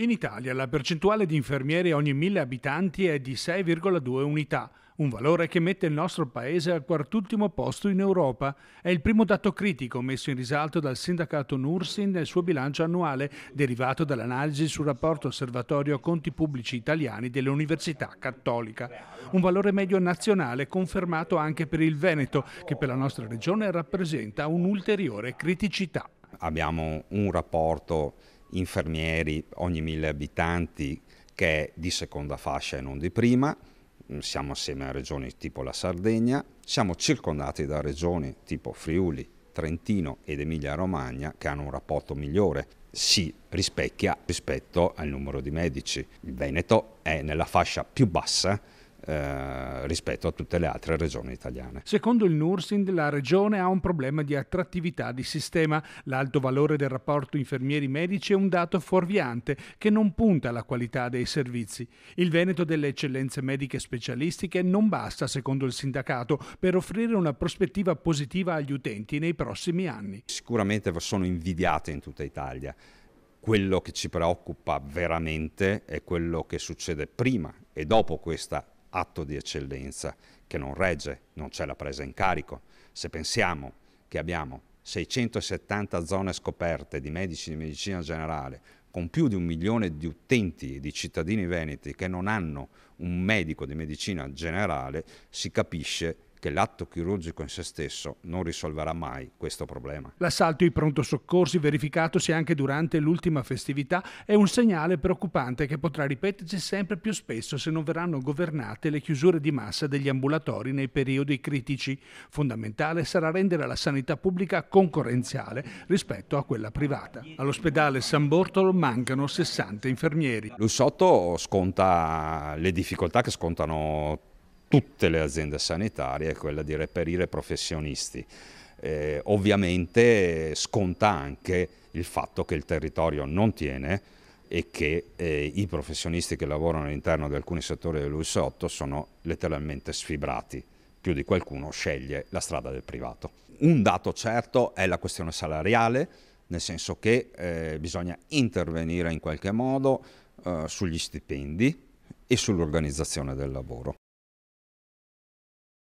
In Italia la percentuale di infermieri ogni mille abitanti è di 6,2 unità, un valore che mette il nostro paese al quartultimo posto in Europa. È il primo dato critico messo in risalto dal sindacato Nursin nel suo bilancio annuale, derivato dall'analisi sul rapporto osservatorio conti pubblici italiani dell'Università Cattolica. Un valore medio nazionale confermato anche per il Veneto, che per la nostra regione rappresenta un'ulteriore criticità. Abbiamo un rapporto infermieri ogni mille abitanti che è di seconda fascia e non di prima, mm, siamo assieme a regioni tipo la Sardegna, siamo circondati da regioni tipo Friuli, Trentino ed Emilia-Romagna che hanno un rapporto migliore, si rispecchia rispetto al numero di medici. Il Veneto è nella fascia più bassa eh, rispetto a tutte le altre regioni italiane. Secondo il Nursind la regione ha un problema di attrattività di sistema. L'alto valore del rapporto infermieri-medici è un dato fuorviante che non punta alla qualità dei servizi. Il Veneto delle eccellenze mediche specialistiche non basta, secondo il sindacato, per offrire una prospettiva positiva agli utenti nei prossimi anni. Sicuramente sono invidiate in tutta Italia quello che ci preoccupa veramente è quello che succede prima e dopo questa atto di eccellenza che non regge, non c'è la presa in carico. Se pensiamo che abbiamo 670 zone scoperte di medici di medicina generale, con più di un milione di utenti e di cittadini veneti che non hanno un medico di medicina generale, si capisce che l'atto chirurgico in se stesso non risolverà mai questo problema. L'assalto ai pronto soccorsi verificatosi anche durante l'ultima festività è un segnale preoccupante che potrà ripetersi sempre più spesso se non verranno governate le chiusure di massa degli ambulatori nei periodi critici. Fondamentale sarà rendere la sanità pubblica concorrenziale rispetto a quella privata. All'ospedale San Bortolo mancano 60 infermieri. Lussotto sconta le difficoltà che scontano tutti tutte le aziende sanitarie è quella di reperire professionisti. Eh, ovviamente sconta anche il fatto che il territorio non tiene e che eh, i professionisti che lavorano all'interno di alcuni settori dell'US8 sono letteralmente sfibrati. Più di qualcuno sceglie la strada del privato. Un dato certo è la questione salariale, nel senso che eh, bisogna intervenire in qualche modo eh, sugli stipendi e sull'organizzazione del lavoro.